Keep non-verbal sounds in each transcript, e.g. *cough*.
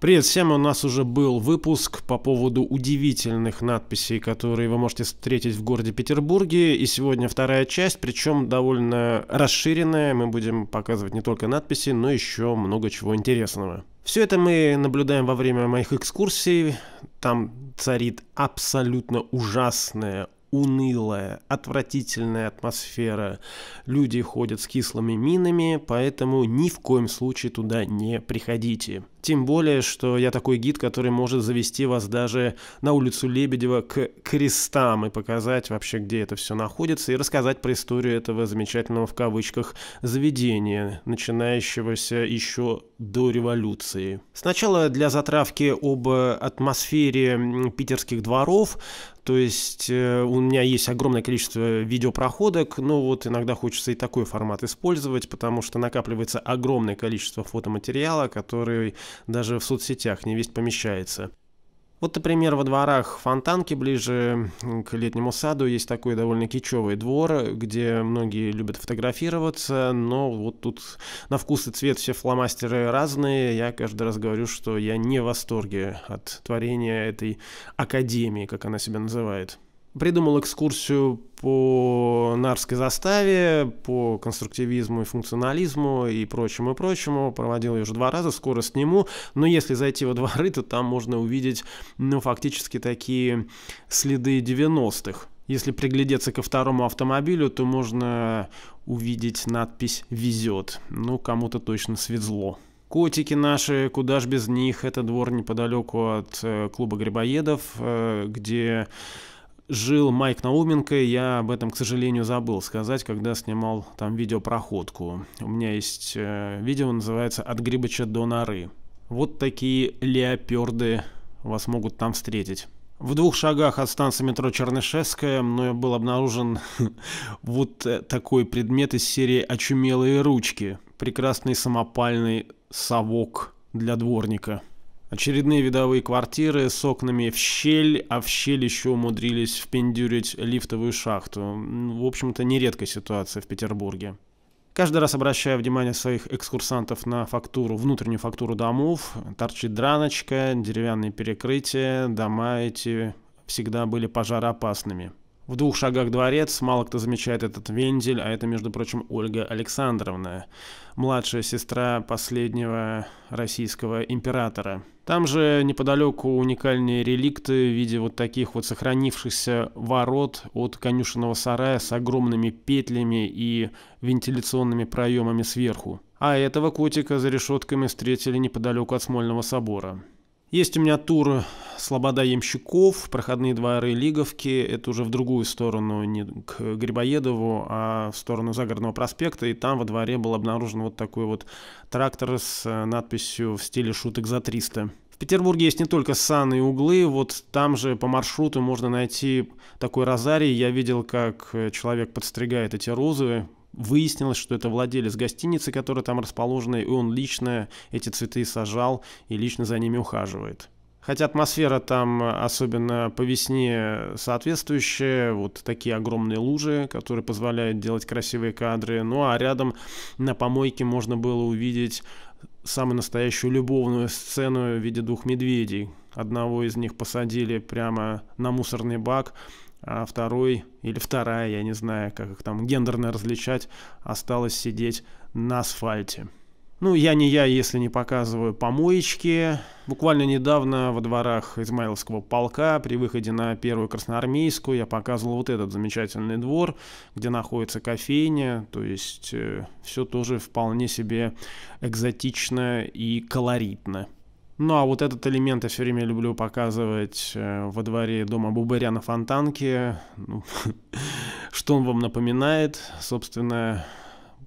Привет всем, у нас уже был выпуск по поводу удивительных надписей, которые вы можете встретить в городе Петербурге. И сегодня вторая часть, причем довольно расширенная. Мы будем показывать не только надписи, но еще много чего интересного. Все это мы наблюдаем во время моих экскурсий. Там царит абсолютно ужасная унылая, отвратительная атмосфера. Люди ходят с кислыми минами, поэтому ни в коем случае туда не приходите. Тем более, что я такой гид, который может завести вас даже на улицу Лебедева к крестам и показать вообще, где это все находится, и рассказать про историю этого замечательного в кавычках заведения, начинающегося еще до революции. Сначала для затравки об атмосфере питерских дворов то есть э, у меня есть огромное количество видеопроходок, но вот иногда хочется и такой формат использовать, потому что накапливается огромное количество фотоматериала, который даже в соцсетях не весь помещается. Вот, например, во дворах Фонтанки, ближе к летнему саду, есть такой довольно кичевый двор, где многие любят фотографироваться, но вот тут на вкус и цвет все фломастеры разные. Я каждый раз говорю, что я не в восторге от творения этой академии, как она себя называет придумал экскурсию по Нарской заставе, по конструктивизму и функционализму и прочему, и прочему. Проводил ее уже два раза, скоро сниму. Но если зайти во дворы, то там можно увидеть, ну, фактически такие следы 90-х. Если приглядеться ко второму автомобилю, то можно увидеть надпись «Везет». Ну, кому-то точно свезло. Котики наши, куда ж без них. Это двор неподалеку от э, клуба грибоедов, э, где жил Майк Науменко, я об этом, к сожалению, забыл сказать, когда снимал там видео про У меня есть э, видео, называется «От грибача до норы». Вот такие леоперды вас могут там встретить. В двух шагах от станции метро Чернышевская мною был обнаружен *laughs* вот э, такой предмет из серии «Очумелые ручки». Прекрасный самопальный совок для дворника. Очередные видовые квартиры с окнами в щель, а в щель еще умудрились впендюрить лифтовую шахту. В общем-то, нередкая ситуация в Петербурге. Каждый раз обращая внимание своих экскурсантов на фактуру, внутреннюю фактуру домов, торчит драночка, деревянные перекрытия, дома эти всегда были пожароопасными. В двух шагах дворец, мало кто замечает этот вендель, а это, между прочим, Ольга Александровна, младшая сестра последнего российского императора. Там же неподалеку уникальные реликты в виде вот таких вот сохранившихся ворот от конюшенного сарая с огромными петлями и вентиляционными проемами сверху. А этого котика за решетками встретили неподалеку от Смольного собора. Есть у меня тур Слобода Ямщиков, проходные дворы Лиговки. Это уже в другую сторону, не к Грибоедову, а в сторону Загородного проспекта. И там во дворе был обнаружен вот такой вот трактор с э, надписью в стиле шуток за 300. В Петербурге есть не только санные углы, вот там же по маршруту можно найти такой розарий. Я видел, как э, человек подстригает эти розы, Выяснилось, что это владелец гостиницы, которая там расположена, и он лично эти цветы сажал и лично за ними ухаживает. Хотя атмосфера там, особенно по весне, соответствующая. Вот такие огромные лужи, которые позволяют делать красивые кадры. Ну а рядом на помойке можно было увидеть самую настоящую любовную сцену в виде двух медведей. Одного из них посадили прямо на мусорный бак, а второй или вторая, я не знаю, как их там гендерно различать, осталось сидеть на асфальте. Ну, я не я, если не показываю помоечки. Буквально недавно во дворах Измайловского полка при выходе на первую Красноармейскую я показывал вот этот замечательный двор, где находится кофейня. То есть э, все тоже вполне себе экзотично и колоритно. Ну а вот этот элемент я все время люблю показывать э, во дворе дома Бубаря на фонтанке. Ну, *laughs* что он вам напоминает, собственно,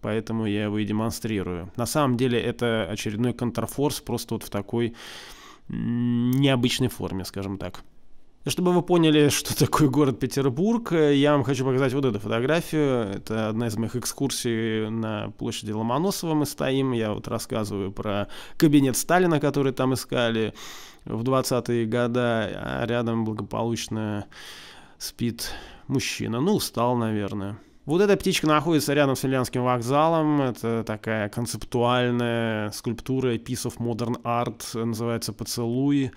поэтому я его и демонстрирую. На самом деле это очередной контрфорс, просто вот в такой необычной форме, скажем так. Ну, чтобы вы поняли, *laughs* что такое город Петербург, э, я вам хочу показать вот эту фотографию. Это одна из моих экскурсий на площади Ломоносова мы стоим. Я вот рассказываю про кабинет Сталина, который там искали в 20-е годы, а рядом благополучно спит мужчина. Ну, устал, наверное. Вот эта птичка находится рядом с Ильянским вокзалом. Это такая концептуальная скульптура Piece of Modern Art, называется «Поцелуй».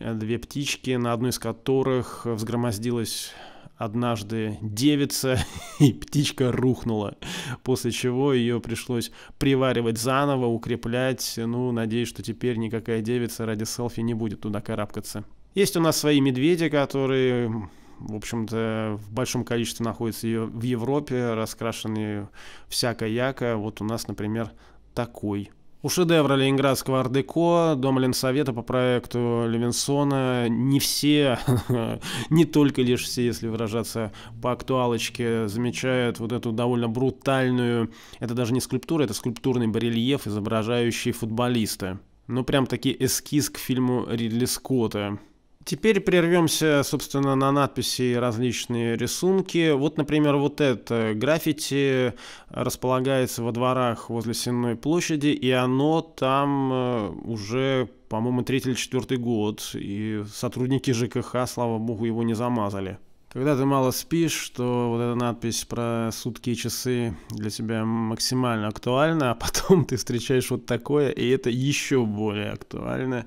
Э, две птички, на одной из которых э, взгромоздилась однажды девица, *laughs* и птичка рухнула, после чего ее пришлось приваривать заново, укреплять. Ну, надеюсь, что теперь никакая девица ради селфи не будет туда карабкаться. Есть у нас свои медведи, которые в общем-то, в большом количестве находятся в Европе, раскрашенные всяко-яко. Вот у нас, например, такой у шедевра ленинградского ардеко дома Ленсовета по проекту Левинсона не все, *laughs* не только лишь все, если выражаться по актуалочке, замечают вот эту довольно брутальную, это даже не скульптура, это скульптурный барельеф, изображающий футболиста. Ну прям таки эскиз к фильму Ридли Скотта. Теперь прервемся, собственно, на надписи и различные рисунки. Вот, например, вот это граффити располагается во дворах возле Сенной площади, и оно там э, уже по-моему, третий или четвертый год, и сотрудники ЖКХ, слава богу, его не замазали. Когда ты мало спишь, то вот эта надпись про сутки и часы для тебя максимально актуальна, а потом ты встречаешь вот такое, и это еще более актуально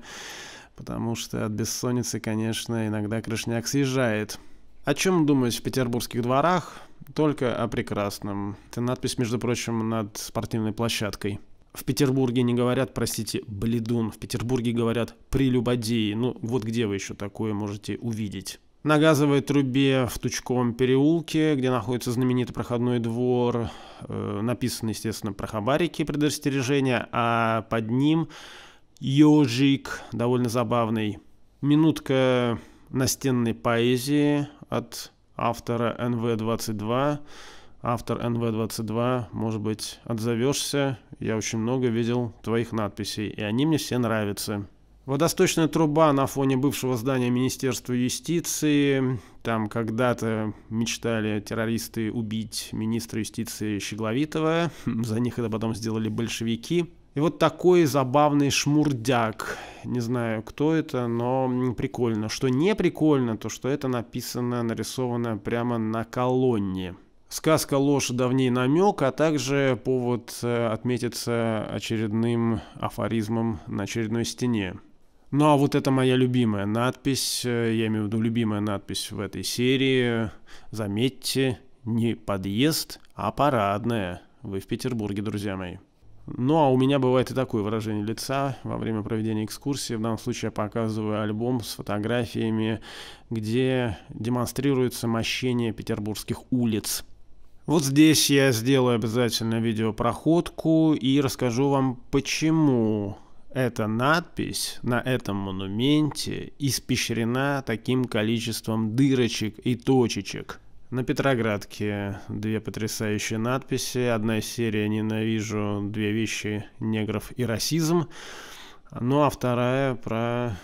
потому что от бессонницы, конечно, иногда крышняк съезжает. О чем думать в петербургских дворах? Только о прекрасном. Это надпись, между прочим, над спортивной площадкой. В Петербурге не говорят, простите, бледун. В Петербурге говорят прелюбодеи. Ну, вот где вы еще такое можете увидеть. На газовой трубе в Тучковом переулке, где находится знаменитый проходной двор, э, написано, естественно, про хабарики предостережения, а под ним Ёжик, довольно забавный. Минутка настенной поэзии от автора НВ-22. Автор НВ-22, может быть, отзовешься. Я очень много видел твоих надписей, и они мне все нравятся. Водосточная труба на фоне бывшего здания Министерства юстиции. Там когда-то мечтали террористы убить министра юстиции Щегловитова. *laughs* За них это потом сделали большевики. И вот такой забавный шмурдяк. Не знаю, кто это, но прикольно. Что не прикольно, то что это написано, нарисовано прямо на колонне. Сказка ложь давней намек, а также повод э, отметиться очередным афоризмом на очередной стене. Ну а вот это моя любимая надпись, э, я имею в виду любимая надпись в этой серии. Заметьте, не подъезд, а парадная. Вы в Петербурге, друзья мои. Ну а у меня бывает и такое выражение лица во время проведения экскурсии. В данном случае я показываю альбом с фотографиями, где демонстрируется мощение петербургских улиц. Вот здесь я сделаю обязательно видеопроходку и расскажу вам, почему эта надпись на этом монументе испещрена таким количеством дырочек и точечек. На Петроградке две потрясающие надписи. Одна серия «Ненавижу две вещи – негров и расизм». Ну а вторая про,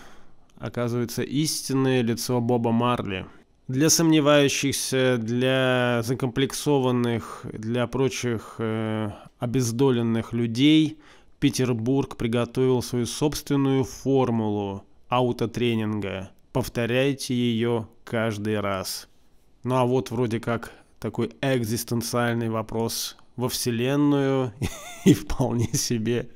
оказывается, истинное лицо Боба Марли. Для сомневающихся, для закомплексованных, для прочих э, обездоленных людей Петербург приготовил свою собственную формулу аутотренинга. Повторяйте ее каждый раз. Ну а вот вроде как такой экзистенциальный вопрос во Вселенную *laughs* и вполне себе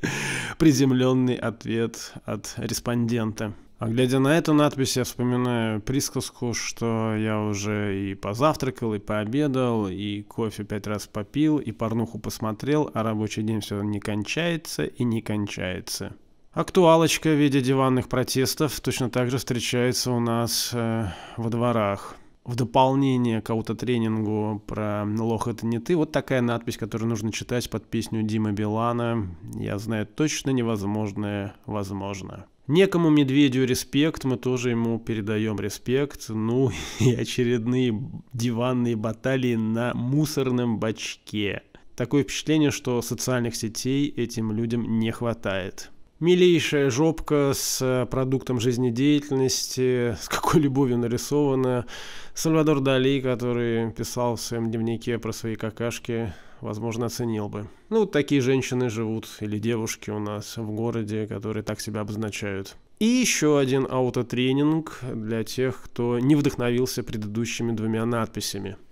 приземленный ответ от респондента. А глядя на эту надпись, я вспоминаю присказку, что я уже и позавтракал, и пообедал, и кофе пять раз попил, и порнуху посмотрел, а рабочий день все не кончается и не кончается. Актуалочка в виде диванных протестов точно так же встречается у нас э, во дворах в дополнение к аутотренингу про «Лох, это не ты». Вот такая надпись, которую нужно читать под песню Димы Билана. Я знаю точно невозможное возможно. Некому медведю респект, мы тоже ему передаем респект. Ну *laughs* и очередные диванные баталии на мусорном бачке. Такое впечатление, что социальных сетей этим людям не хватает милейшая жопка с э, продуктом жизнедеятельности, *laughs* с какой любовью нарисована. Сальвадор Дали, который писал в своем дневнике про свои какашки, возможно, оценил бы. Ну, вот такие женщины живут, или девушки у нас в городе, которые так себя обозначают. И еще один аутотренинг для тех, кто не вдохновился предыдущими двумя надписями –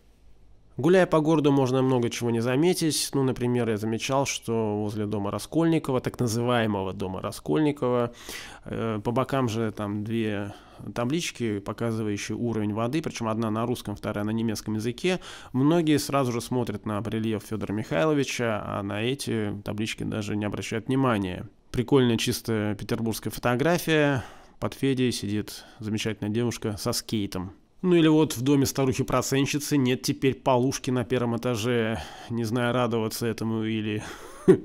Гуляя по городу, можно много чего не заметить. Ну, например, я замечал, что возле дома Раскольникова, так называемого дома Раскольникова, э, по бокам же там две таблички, показывающие уровень воды, причем одна на русском, вторая на немецком языке. Многие сразу же смотрят на барельеф Федора Михайловича, а на эти таблички даже не обращают внимания. Прикольная чисто петербургская фотография. Под Федей сидит замечательная девушка со скейтом. Ну или вот в доме старухи-проценщицы нет теперь полушки на первом этаже, не знаю, радоваться этому или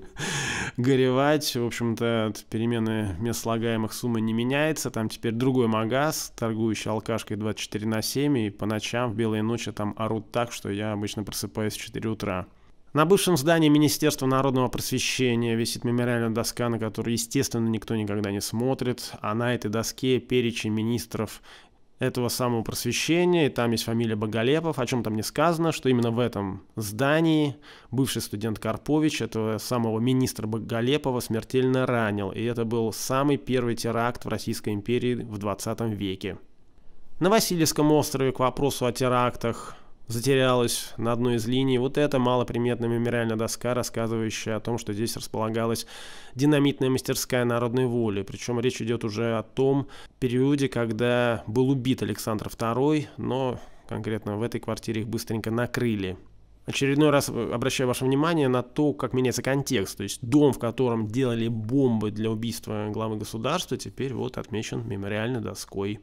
*laughs* горевать. В общем-то, от перемены мест слагаемых сумма не меняется. Там теперь другой магаз, торгующий алкашкой 24 на 7, и по ночам в белые ночи там орут так, что я обычно просыпаюсь в 4 утра. На бывшем здании Министерства народного просвещения висит мемориальная доска, на которую, естественно, никто никогда не смотрит, а на этой доске перечень министров этого самого просвещения, и там есть фамилия Боголепов, о чем там не сказано, что именно в этом здании бывший студент Карпович, этого самого министра Боголепова, смертельно ранил, и это был самый первый теракт в Российской империи в 20 веке. На Васильевском острове к вопросу о терактах затерялась на одной из линий. Вот эта малоприметная мемориальная доска, рассказывающая о том, что здесь располагалась динамитная мастерская народной воли. Причем речь идет уже о том периоде, когда был убит Александр II, но конкретно в этой квартире их быстренько накрыли. Очередной раз обращаю ваше внимание на то, как меняется контекст. То есть дом, в котором делали бомбы для убийства главы государства, теперь вот отмечен мемориальной доской.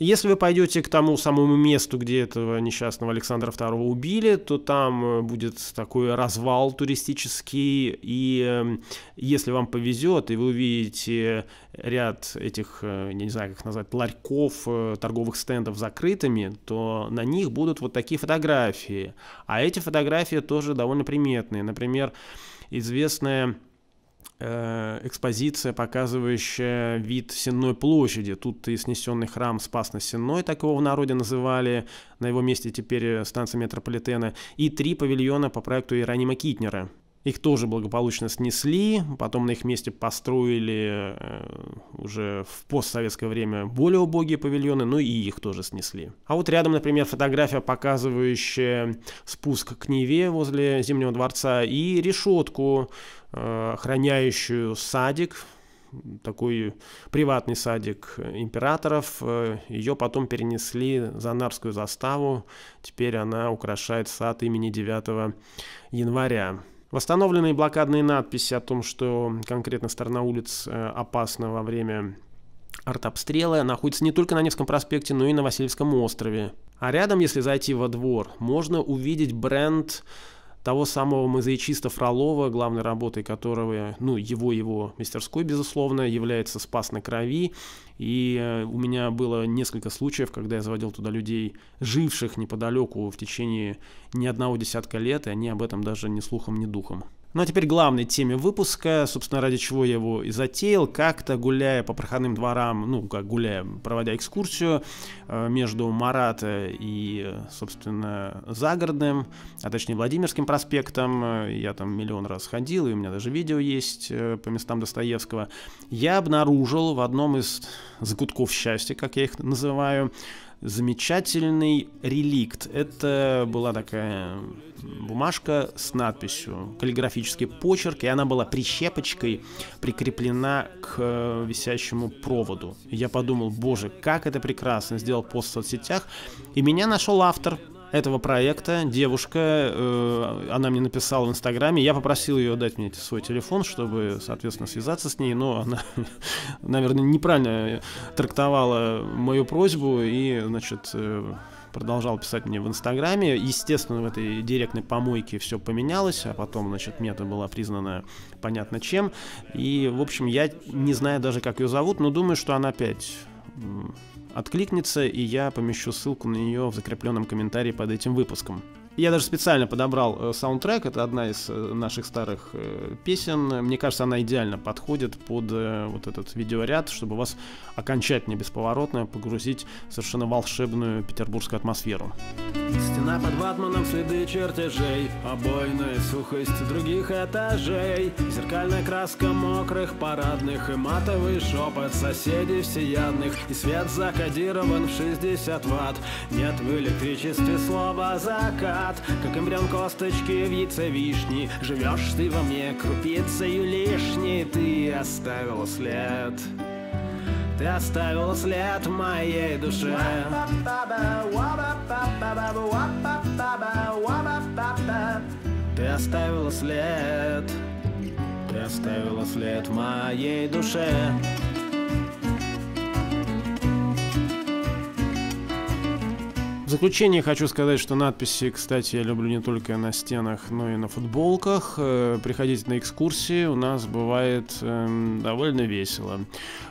Если вы пойдете к тому самому месту, где этого несчастного Александра II убили, то там э, будет такой развал туристический, и эм, если вам повезет, и вы увидите ряд этих, э, я не знаю, как назвать, ларьков, э, торговых стендов закрытыми, то на них будут вот такие фотографии. А эти фотографии тоже довольно приметные. Например, известная Э, экспозиция, показывающая вид Сенной площади. Тут и снесенный храм Спас на Сенной, так его в народе называли, на его месте теперь э, станция метрополитена, и три павильона по проекту Иеронима Китнера. Их тоже благополучно снесли, потом на их месте построили э, уже в постсоветское время более убогие павильоны, но ну и их тоже снесли. А вот рядом, например, фотография, показывающая спуск к Неве возле Зимнего дворца и решетку, э, охраняющую садик, такой приватный садик императоров. Э, Ее потом перенесли за Нарскую заставу. Теперь она украшает сад имени 9 января. Восстановленные блокадные надписи о том, что конкретно сторона улиц э, опасна во время артобстрела, находится не только на Невском проспекте, но и на Васильевском острове. А рядом, если зайти во двор, можно увидеть бренд того самого мозаичиста Фролова, главной работой которого, ну, его-его мастерской, безусловно, является «Спас на крови». И э, у меня было несколько случаев, когда я заводил туда людей, живших неподалеку в течение ни одного десятка лет, и они об этом даже ни слухом, ни духом. Ну а теперь главной теме выпуска, собственно, ради чего я его и затеял. Как-то гуляя по проходным дворам, ну, как гуляя, проводя экскурсию э, между Марата и, собственно, Загородным, а точнее Владимирским проспектом, э, я там миллион раз ходил, и у меня даже видео есть э, по местам Достоевского, я обнаружил в одном из закутков счастья, как я их называю, замечательный реликт. Это была такая бумажка с надписью, каллиграфический почерк, и она была прищепочкой прикреплена к э, висящему проводу. Я подумал, боже, как это прекрасно, сделал пост в соцсетях, и меня нашел автор – этого проекта. Девушка, э, она мне написала в Инстаграме, я попросил ее дать мне свой телефон, чтобы, соответственно, связаться с ней, но она, *laughs* наверное, неправильно э, трактовала мою просьбу и, значит, э, продолжал писать мне в Инстаграме. Естественно, в этой директной помойке все поменялось, а потом, значит, это было признано понятно чем. И, в общем, я не знаю даже, как ее зовут, но думаю, что она опять откликнется, и я помещу ссылку на нее в закрепленном комментарии под этим выпуском. Я даже специально подобрал э, саундтрек, это одна из э, наших старых э, песен. Мне кажется, она идеально подходит под э, вот этот видеоряд, чтобы вас окончательно бесповоротно погрузить в совершенно волшебную петербургскую атмосферу. Стена под ватманом, следы чертежей, обойная сухость других этажей, зеркальная краска мокрых парадных и матовый шепот соседей всеядных, и свет закодирован в 60 ватт. Нет в электричестве слова закат яд Как эмбрион косточки в яйце вишни Живешь ты во мне крупицею лишней Ты оставил след ты оставил след в моей душе Ты оставил след Ты оставил след в моей душе заключение хочу сказать, что надписи, кстати, я люблю не только на стенах, но и на футболках. Э, приходите на экскурсии, у нас бывает эм, довольно весело.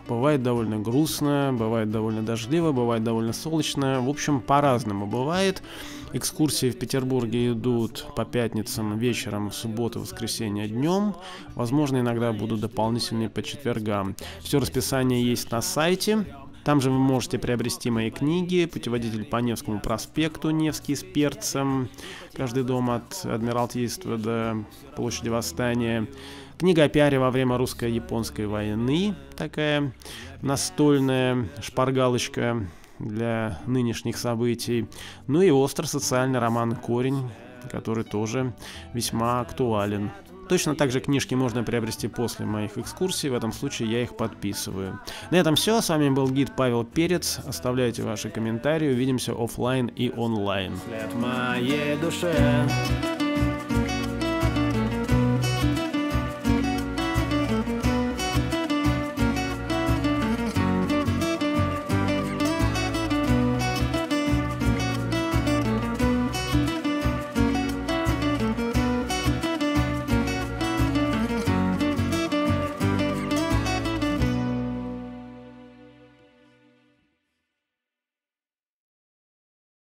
Бывает довольно грустно, бывает довольно дождливо, бывает довольно солнечно. В общем, по-разному бывает. Экскурсии в Петербурге идут по пятницам вечером, в субботу, воскресенье днем. Возможно, иногда будут дополнительные по четвергам. Все расписание есть на сайте. Там же вы можете приобрести мои книги «Путеводитель по Невскому проспекту. Невский с перцем», «Каждый дом от Адмиралтейства до площади Восстания», Книга о пиаре во время русско-японской войны, такая настольная шпаргалочка для нынешних событий. Ну и остро социальный роман «Корень», который тоже весьма актуален Точно так же книжки можно приобрести после моих экскурсий, в этом случае я их подписываю. На этом все, с вами был гид Павел Перец, оставляйте ваши комментарии, увидимся офлайн и онлайн. След моей душе.